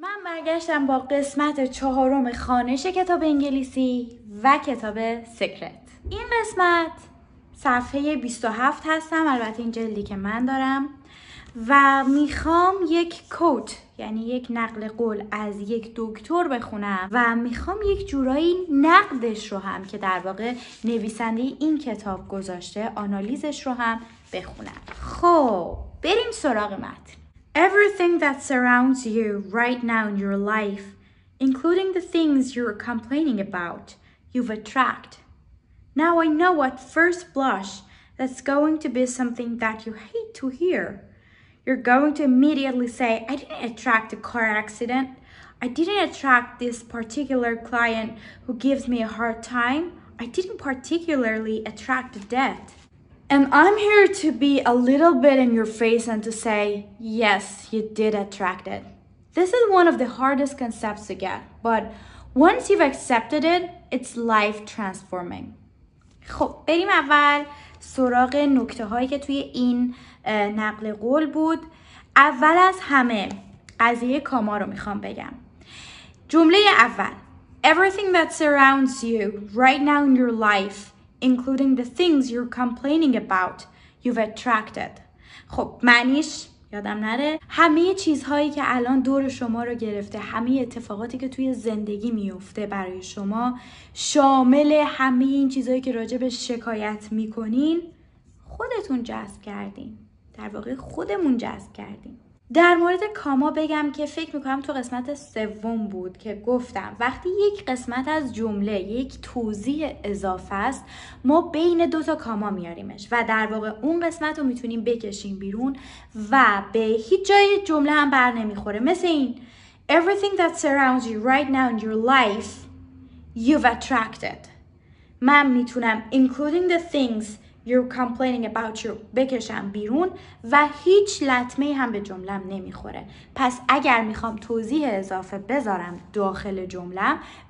من برگشتم با قسمت چهارم خانش کتاب انگلیسی و کتاب سکرت این قسمت صفحه 27 هستم البته این جلدی که من دارم و میخوام یک کوت یعنی یک نقل قول از یک دکتر بخونم و میخوام یک جورایی نقدش رو هم که در واقع نویسنده این کتاب گذاشته آنالیزش رو هم بخونم خب بریم سراغ متن Everything that surrounds you right now in your life, including the things you're complaining about, you've attracted. Now I know at first blush that's going to be something that you hate to hear. You're going to immediately say, I didn't attract a car accident. I didn't attract this particular client who gives me a hard time. I didn't particularly attract death. And I'm here to be a little bit in your face and to say, yes, you did attract it. This is one of the hardest concepts to get, but once you've accepted it, it's life transforming. خب بریم اول سراغ نکته هایی که توی این نقل قول بود اول از همه قضیه کاما رو میخوام بگم جمله اول Everything that surrounds you right now in your life including the things you're complaining about you've attracted خب معنیش یادم نره همه چیزهایی که الان دور شما رو گرفته همه اتفاقاتی که توی زندگی میفته برای شما شامل همه این چیزهایی که راجع به شکایت میکنین خودتون جذب کردین در واقع خودمون جذب کردین در مورد کاما بگم که فکر میکنم تو قسمت سوم بود که گفتم وقتی یک قسمت از جمله یک توضیح اضافه است ما بین دو تا کاما میاریمش و در واقع اون قسمت رو میتونیم بکشیم بیرون و به هیچ جای جمله هم بر نمیخوره مثل این Everything that surrounds you right now in your life you've attracted من میتونم including the things You're complaining about your بکشم بیرون و هیچ لطمه هم به جمله نمیخوره پس اگر میخوام توضیح اضافه بذارم داخل جمله،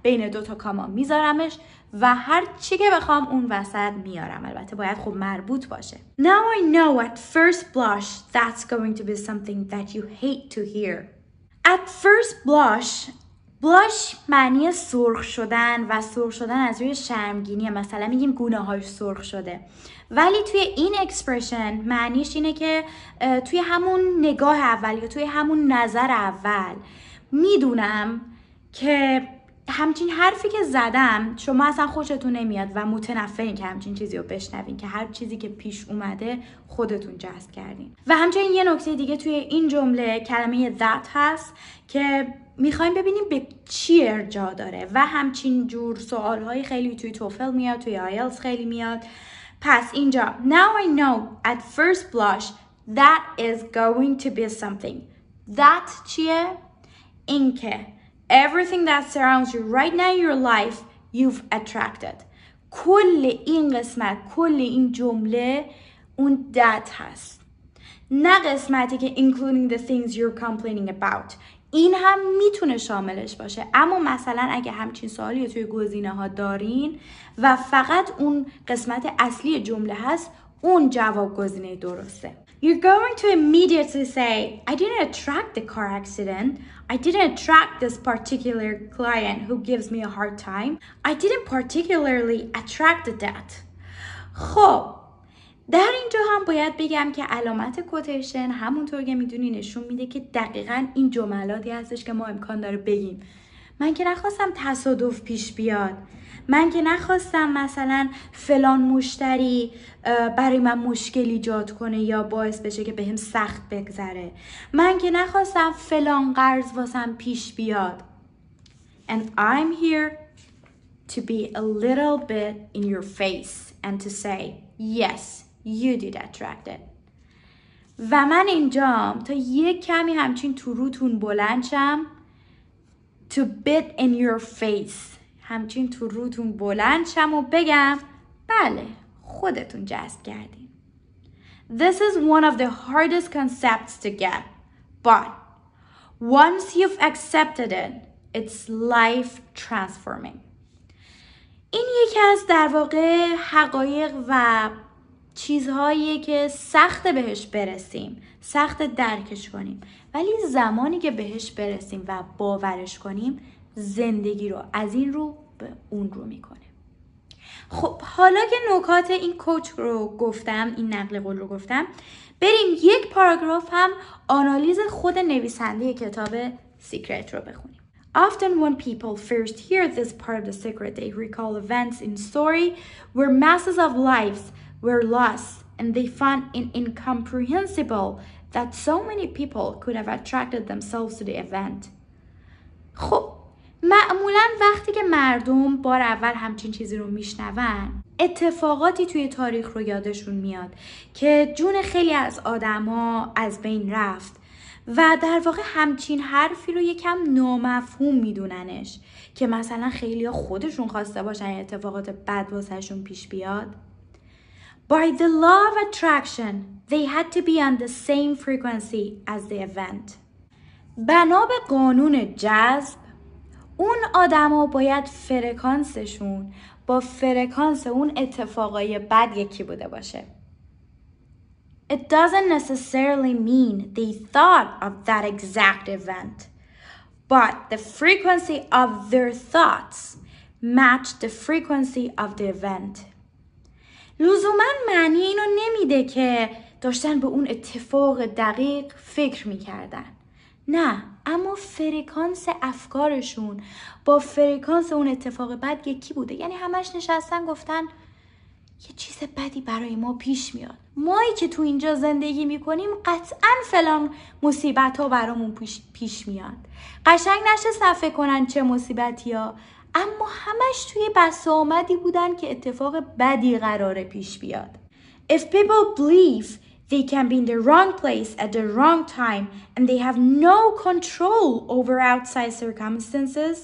بین دوتا کاما میذارمش و هر چی که بخوام اون وسط میارم البته باید خب مربوط باشه Now I know at first blush that's going to be something that you hate to hear At first blush باش معنی سرخ شدن و سرخ شدن از روی شرمگینی مثلا میگیم گونه های سرخ شده ولی توی این اکسپرشن معنیش اینه که توی همون نگاه اول یا توی همون نظر اول میدونم که همچین حرفی که زدم شما اصلا خوشتون نمیاد و متنفرین که همچین چیزی رو بشنوین که هر چیزی که پیش اومده خودتون جذب کردین و همچنین یه نکته دیگه توی این جمله کلمه that هست که میخوایم ببینیم به چی ارجاع داره و همچین جور سوال های خیلی توی توفل میاد توی آیلز خیلی میاد پس اینجا Now I know at first blush that is going to be something That چیه؟ اینکه Everything that surrounds you right now in your life you've attracted کل این قسمت کل این جمله اون that هست نه قسمتی که including the things you're complaining about این هم میتونه شاملش باشه اما مثلا اگه همچین سوالی توی گزینه ها دارین و فقط اون قسمت اصلی جمله هست اون جواب گزینه درسته You're going to immediately say, I didn't attract the car accident. I didn't attract this particular client who gives me a hard time. I didn't particularly attract the debt. خب در اینجا هم باید بگم که علامت کوتیشن همونطور که میدونی نشون میده که دقیقا این جملاتی هستش که ما امکان داره بگیم من که نخواستم تصادف پیش بیاد من که نخواستم مثلا فلان مشتری برای من مشکل ایجاد کنه یا باعث بشه که بهم سخت بگذره من که نخواستم فلان قرض واسم پیش بیاد and I'm here to be a little bit in your face and to say yes You did attract it. و من اینجام تا یه کمی همچین تو روتون بلند شم to bit in your face همچین تو روتون بلند شم و بگم بله خودتون جذب کردین This is one of the hardest concepts to get but once you've accepted it it's life transforming این یکی از در واقع حقایق و چیزهایی که سخت بهش برسیم سخت درکش کنیم ولی زمانی که بهش برسیم و باورش کنیم زندگی رو از این رو به اون رو میکنه خب حالا که نکات این کوچ رو گفتم این نقل قول رو گفتم بریم یک پاراگراف هم آنالیز خود نویسنده کتاب سیکرت رو بخونیم Often, when people first hear this part of the secret, they recall events in story where masses of lives were lost and they found it incomprehensible that so many people could have attracted themselves to the event. خب معمولا وقتی که مردم بار اول همچین چیزی رو میشنون اتفاقاتی توی تاریخ رو یادشون میاد که جون خیلی از آدما از بین رفت و در واقع همچین حرفی رو یکم نامفهوم میدوننش که مثلا خیلی خودشون خواسته باشن اتفاقات بد واسهشون پیش بیاد By the law of attraction, they had to be on the same frequency as the event. بنا قانون جذب اون آدما باید فرکانسشون با فرکانس اون اتفاقای بد یکی بوده باشه. It doesn't necessarily mean they thought of that exact event, but the frequency of their thoughts matched the frequency of the event. لزوما معنی اینو نمیده که داشتن به اون اتفاق دقیق فکر میکردن نه اما فرکانس افکارشون با فرکانس اون اتفاق بد یکی بوده یعنی همش نشستن گفتن یه چیز بدی برای ما پیش میاد مایی که تو اینجا زندگی میکنیم قطعا فلان مصیبت ها برامون پیش, میاد قشنگ نشه صفحه کنن چه مصیبتی ها اما همش توی بس آمدی بودن که اتفاق بدی قراره پیش بیاد. If people believe they can be in the wrong place at the wrong time and they have no control over outside circumstances,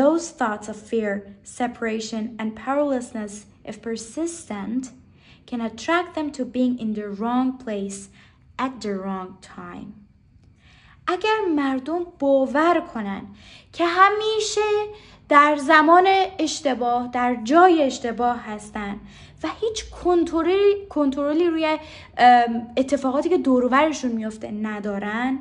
those thoughts of fear, separation and powerlessness, if persistent, can attract them to being in the wrong place at the wrong time. اگر مردم باور کنن که همیشه در زمان اشتباه در جای اشتباه هستن و هیچ کنترلی کنترلی روی اتفاقاتی که دورورشون میفته ندارن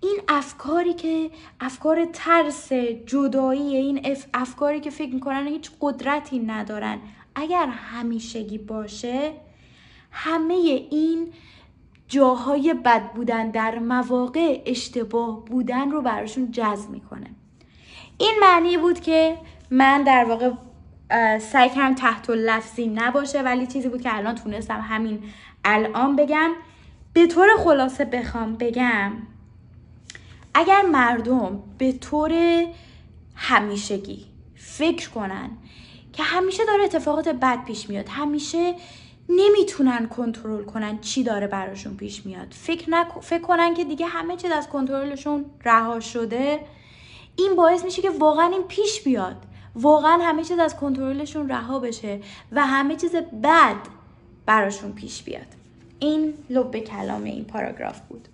این افکاری که افکار ترس جدایی این افکاری که فکر میکنن هیچ قدرتی ندارن اگر همیشگی باشه همه این جاهای بد بودن در مواقع اشتباه بودن رو براشون جذب میکنه این معنی بود که من در واقع سعی کردم تحت لفظی نباشه ولی چیزی بود که الان تونستم همین الان بگم به طور خلاصه بخوام بگم اگر مردم به طور همیشگی فکر کنن که همیشه داره اتفاقات بد پیش میاد همیشه نمیتونن کنترل کنن چی داره براشون پیش میاد فکر, نک... فکر کنن که دیگه همه چیز از کنترلشون رها شده این باعث میشه که واقعا این پیش بیاد واقعا همه چیز از کنترلشون رها بشه و همه چیز بد براشون پیش بیاد این لب کلام این پاراگراف بود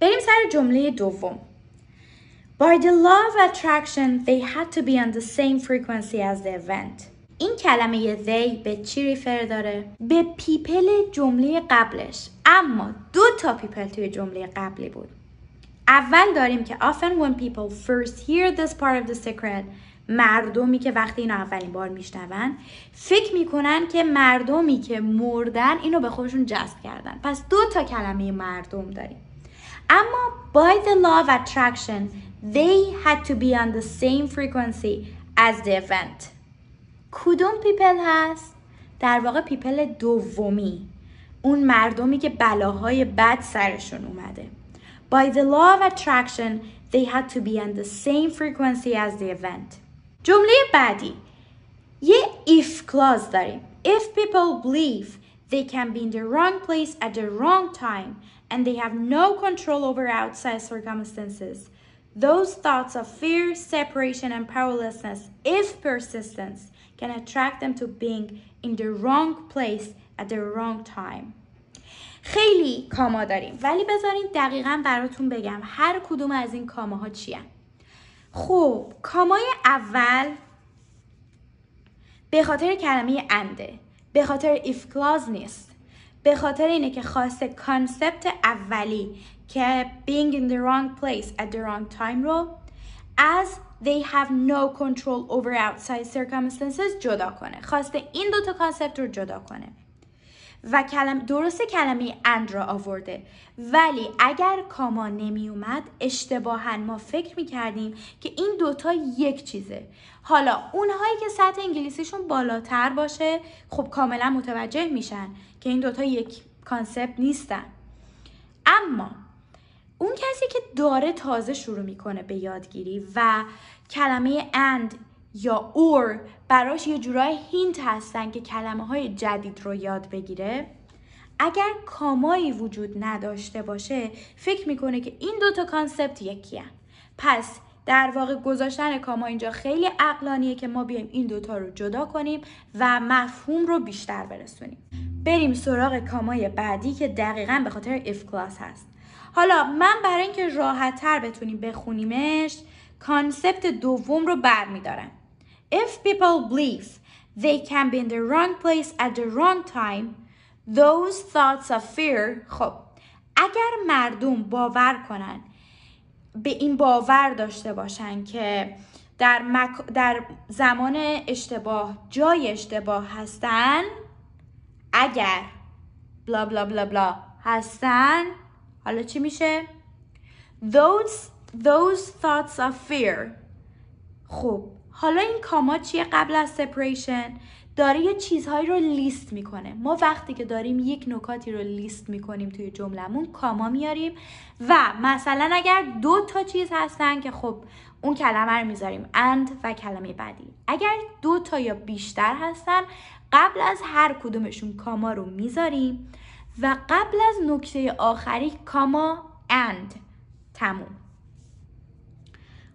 بریم سر جمله دوم By the law of attraction they had to be on the same frequency as the event این کلمه they به چی ریفر داره؟ به پیپل جمله قبلش اما دو تا پیپل توی جمله قبلی بود اول داریم که often when people first hear this part of the secret مردمی که وقتی اینو اولین بار میشنون فکر میکنن که مردمی که مردن اینو به خودشون جذب کردن پس دو تا کلمه مردم داریم اما by the law of attraction they had to be on the same frequency as the event کدوم پیپل هست؟ در واقع پیپل دومی اون مردمی که بلاهای بد سرشون اومده By the law of attraction, they had to be on the same frequency as the event. جمله بعدی یه if clause داریم. If people believe they can be in the wrong place at the wrong time and they have no control over outside circumstances. Those thoughts of fear, separation, and powerlessness, if persistence, can attract them to being in the wrong place at the wrong time. خیلی کاما داریم ولی بذارین دقیقا براتون بگم هر کدوم از این کاماها چیه خوب، کامای اول به خاطر کلمه انده به خاطر clause نیست به خاطر اینه که خواسته کانسپت اولی که being in the wrong place at the wrong time رو از they have no control over outside circumstances جدا کنه خواسته این دوتا کانسپت رو جدا کنه و کلم درست کلمه اند را آورده ولی اگر کاما نمی اومد اشتباها ما فکر می کردیم که این دوتا یک چیزه حالا اونهایی که سطح انگلیسیشون بالاتر باشه خب کاملا متوجه میشن که این دوتا یک کانسپت نیستن اما اون کسی که داره تازه شروع میکنه به یادگیری و کلمه اند یا اور براش یه جورای هینت هستن که کلمه های جدید رو یاد بگیره اگر کامایی وجود نداشته باشه فکر میکنه که این دوتا کانسپت یکی پس در واقع گذاشتن کاما اینجا خیلی عقلانیه که ما بیایم این دوتا رو جدا کنیم و مفهوم رو بیشتر برسونیم بریم سراغ کامای بعدی که دقیقا به خاطر اف کلاس هست حالا من برای اینکه تر بتونیم بخونیمش کانسپت دوم رو برمیدارم If people believe they can be in the wrong place at the wrong time, those thoughts of fear خب اگر مردم باور کنن به این باور داشته باشن که در, مک... در زمان اشتباه جای اشتباه هستن اگر بلا بلا بلا بلا هستن حالا چی میشه؟ those, those thoughts of fear خب حالا این کاما چیه قبل از سپریشن داره یه چیزهایی رو لیست میکنه ما وقتی که داریم یک نکاتی رو لیست میکنیم توی جملهمون کاما میاریم و مثلا اگر دو تا چیز هستن که خب اون کلمه رو میذاریم اند و کلمه بعدی اگر دو تا یا بیشتر هستن قبل از هر کدومشون کاما رو میذاریم و قبل از نکته آخری کاما اند تموم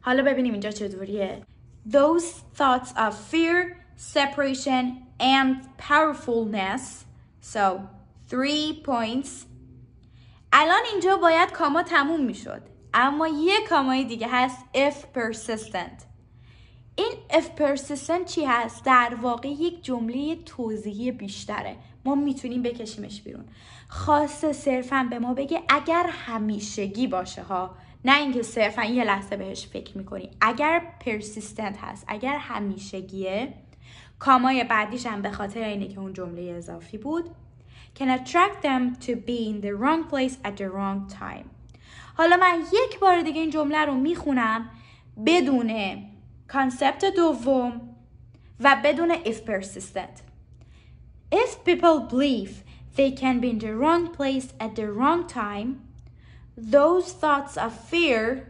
حالا ببینیم اینجا چطوریه Those thoughts of fear, separation, and powerfulness. So, three points. الان اینجا باید کاما تموم شد. اما یه کامای دیگه هست if persistent. این if persistent چی هست؟ در واقع یک جمله توضیحی بیشتره. ما میتونیم بکشیمش بیرون. خاص صرفا به ما بگه اگر همیشگی باشه ها نه اینکه صرفا یه لحظه بهش فکر میکنی اگر پرسیستنت هست اگر همیشگیه کامای بعدیش هم به خاطر اینه که اون جمله اضافی بود can attract them to be in the wrong place at the wrong time حالا من یک بار دیگه این جمله رو میخونم بدون کانسپت دوم و بدون if persistent if people believe they can be in the wrong place at the wrong time those thoughts of fear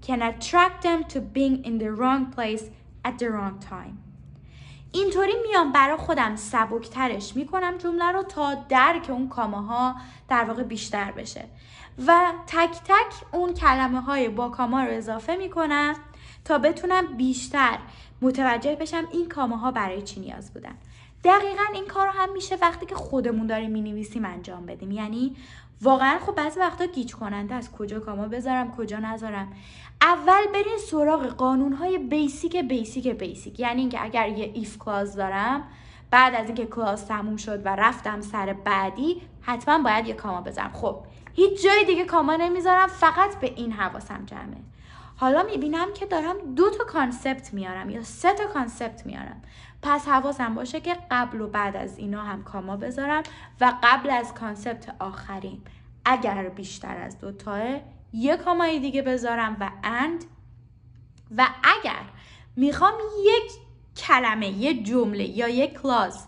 can attract them to being in the wrong place at the wrong time اینطوری میام برا خودم سبکترش میکنم جمله رو تا درک اون کامه ها در واقع بیشتر بشه و تک تک اون کلمه های با کاما رو اضافه میکنم تا بتونم بیشتر متوجه بشم این کامه ها برای چی نیاز بودن دقیقا این کار رو هم میشه وقتی که خودمون داریم مینویسیم انجام بدیم یعنی واقعا خب بعضی وقتا گیج کننده از کجا کاما بذارم کجا نذارم اول برین سراغ قانون های بیسیک بیسیک بیسیک یعنی اینکه اگر یه ایف کلاس دارم بعد از اینکه کلاس تموم شد و رفتم سر بعدی حتما باید یه کاما بذارم خب هیچ جای دیگه کاما نمیذارم فقط به این حواسم جمعه حالا میبینم که دارم دو تا کانسپت میارم یا سه تا کانسپت میارم پس حواسم باشه که قبل و بعد از اینا هم کاما بذارم و قبل از کانسپت آخرین اگر بیشتر از دو تاه یه کامای دیگه بذارم و اند و اگر میخوام یک کلمه یک جمله یا یک کلاس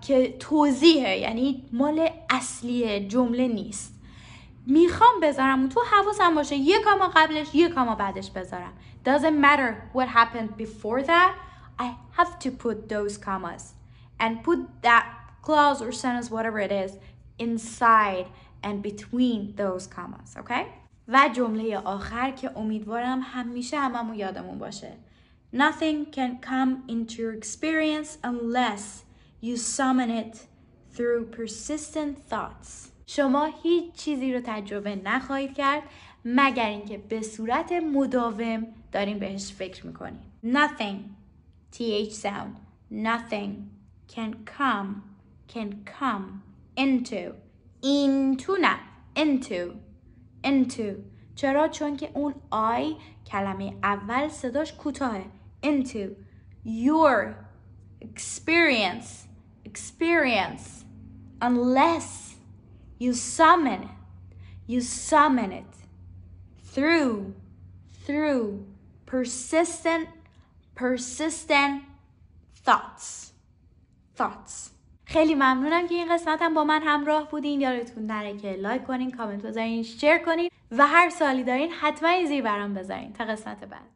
که توضیحه یعنی مال اصلی جمله نیست میخوام بذارم تو حواسم باشه یه کاما قبلش یه کاما بعدش بذارم doesn't matter what happened before that I have to put those commas and put that clause or sentence, whatever it is, inside and between those commas, okay? و جمله آخر که امیدوارم همیشه هممون یادمون باشه. Nothing can come into your experience unless you summon it through persistent thoughts. شما هیچ چیزی رو تجربه نخواهید کرد مگر اینکه به صورت مداوم دارین بهش فکر میکنین. Nothing th sound. Nothing can come, can come into, into نه into, into. چرا؟ چون که اون I کلمه اول صداش کوتاهه. Into your experience, experience, unless you summon it, you summon it through, through persistent persistent thoughts thoughts خیلی ممنونم که این قسمت هم با من همراه بودین یادتون نره که لایک کنین کامنت بذارین شیر کنین و هر سوالی دارین حتما این زیر برام بذارین تا قسمت بعد